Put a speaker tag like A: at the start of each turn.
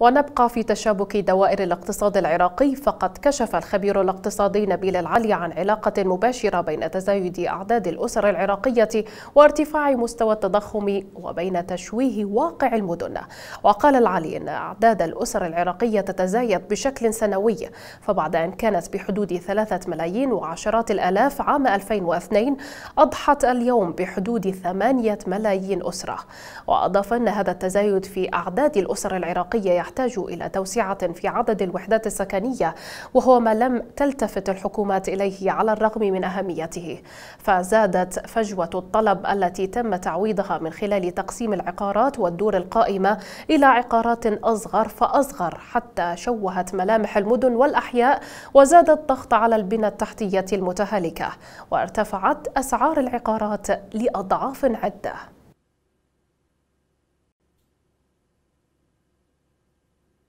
A: ونبقى في تشابك دوائر الاقتصاد العراقي فقد كشف الخبير الاقتصادي نبيل العلي عن علاقة مباشرة بين تزايد أعداد الأسر العراقية وارتفاع مستوى التضخم وبين تشويه واقع المدن وقال العلي أن أعداد الأسر العراقية تتزايد بشكل سنوي فبعد أن كانت بحدود ثلاثة ملايين وعشرات الآلاف عام 2002 أضحت اليوم بحدود ثمانية ملايين أسرة وأضاف أن هذا التزايد في أعداد الأسر العراقية يحتاج إلى توسعة في عدد الوحدات السكنية وهو ما لم تلتفت الحكومات إليه على الرغم من أهميته فزادت فجوة الطلب التي تم تعويضها من خلال تقسيم العقارات والدور القائمة إلى عقارات أصغر فأصغر حتى شوهت ملامح المدن والأحياء وزاد الضغط على البنى التحتية المتهالكة وارتفعت أسعار العقارات لأضعاف عدة